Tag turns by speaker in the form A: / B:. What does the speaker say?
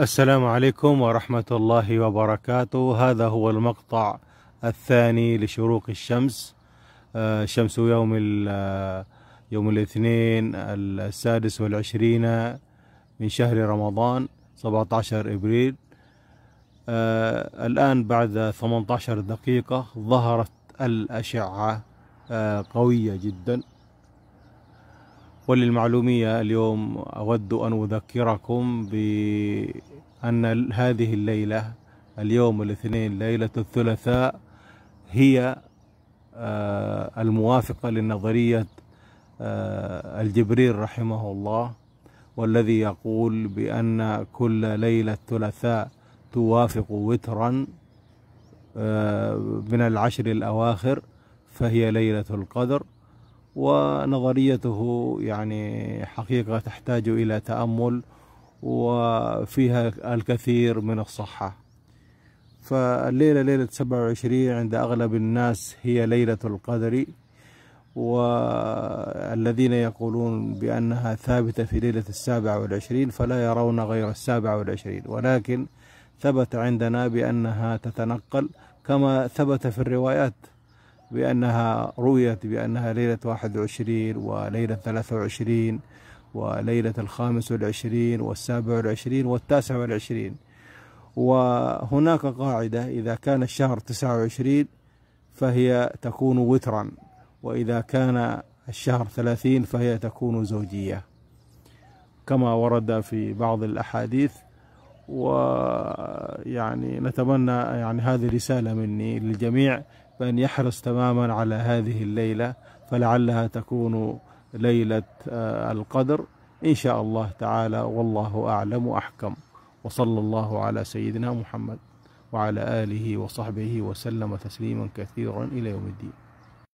A: السلام عليكم ورحمة الله وبركاته هذا هو المقطع الثاني لشروق الشمس آه، شمس يوم آه، يوم الاثنين السادس والعشرين من شهر رمضان 17 إبريل آه، الآن بعد 18 دقيقة ظهرت الأشعة قوية جداً وللمعلومية اليوم أود أن أذكركم بأن هذه الليلة اليوم الاثنين ليلة الثلاثاء هي آه، الموافقة لنظرية آه، الجبريل رحمه الله والذي يقول بأن كل ليلة ثلاثاء توافق وترا آه، من العشر الأواخر فهي ليلة القدر ونظريته يعني حقيقة تحتاج إلى تأمل وفيها الكثير من الصحة فالليلة ليلة 27 عند أغلب الناس هي ليلة القدر والذين يقولون بأنها ثابتة في ليلة السابع والعشرين فلا يرون غير السابع والعشرين ولكن ثبت عندنا بأنها تتنقل كما ثبت في الروايات بأنها رويت بأنها ليلة 21 وليلة 23 وليلة الخامس والعشرين والسابع والعشرين والتاسع والعشرين وهناك قاعدة إذا كان الشهر 29 فهي تكون وترا وإذا كان الشهر 30 فهي تكون زوجية كما ورد في بعض الأحاديث ويعني نتمنى يعني هذه رسالة مني للجميع بأن يحرص تماما على هذه الليلة فلعلها تكون ليلة آه، القدر إن شاء الله تعالى والله أعلم أحكم وصلى الله على سيدنا محمد وعلى آله وصحبه وسلم تسليما كثيرا إلى يوم الدين